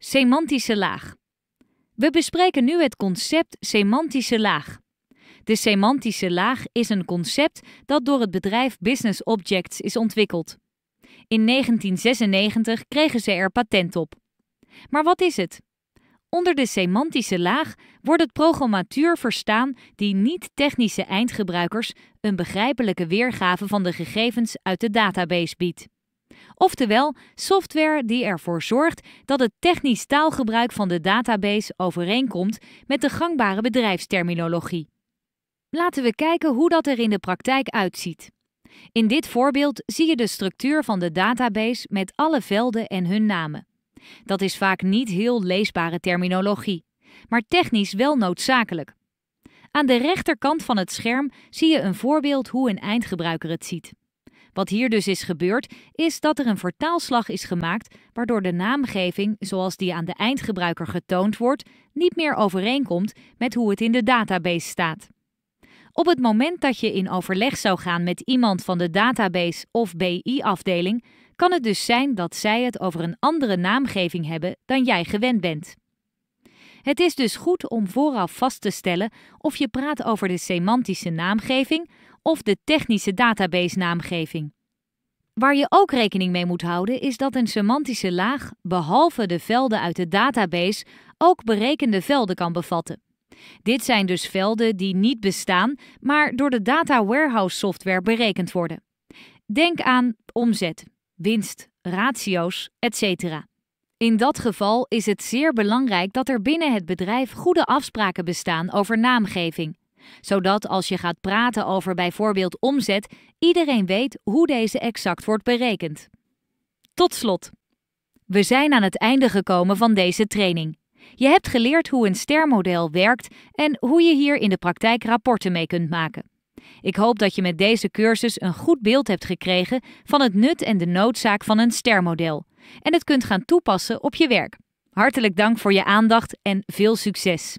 Semantische laag. We bespreken nu het concept semantische laag. De semantische laag is een concept dat door het bedrijf Business Objects is ontwikkeld. In 1996 kregen ze er patent op. Maar wat is het? Onder de semantische laag wordt het programmatuur verstaan die niet-technische eindgebruikers een begrijpelijke weergave van de gegevens uit de database biedt. Oftewel, software die ervoor zorgt dat het technisch taalgebruik van de database overeenkomt met de gangbare bedrijfsterminologie. Laten we kijken hoe dat er in de praktijk uitziet. In dit voorbeeld zie je de structuur van de database met alle velden en hun namen. Dat is vaak niet heel leesbare terminologie, maar technisch wel noodzakelijk. Aan de rechterkant van het scherm zie je een voorbeeld hoe een eindgebruiker het ziet. Wat hier dus is gebeurd, is dat er een vertaalslag is gemaakt waardoor de naamgeving, zoals die aan de eindgebruiker getoond wordt, niet meer overeenkomt met hoe het in de database staat. Op het moment dat je in overleg zou gaan met iemand van de database of BI-afdeling, kan het dus zijn dat zij het over een andere naamgeving hebben dan jij gewend bent. Het is dus goed om vooraf vast te stellen of je praat over de semantische naamgeving of de technische database-naamgeving. Waar je ook rekening mee moet houden is dat een semantische laag, behalve de velden uit de database, ook berekende velden kan bevatten. Dit zijn dus velden die niet bestaan, maar door de data warehouse software berekend worden. Denk aan omzet, winst, ratio's, etc. In dat geval is het zeer belangrijk dat er binnen het bedrijf goede afspraken bestaan over naamgeving zodat als je gaat praten over bijvoorbeeld omzet, iedereen weet hoe deze exact wordt berekend. Tot slot. We zijn aan het einde gekomen van deze training. Je hebt geleerd hoe een stermodel werkt en hoe je hier in de praktijk rapporten mee kunt maken. Ik hoop dat je met deze cursus een goed beeld hebt gekregen van het nut en de noodzaak van een stermodel en het kunt gaan toepassen op je werk. Hartelijk dank voor je aandacht en veel succes!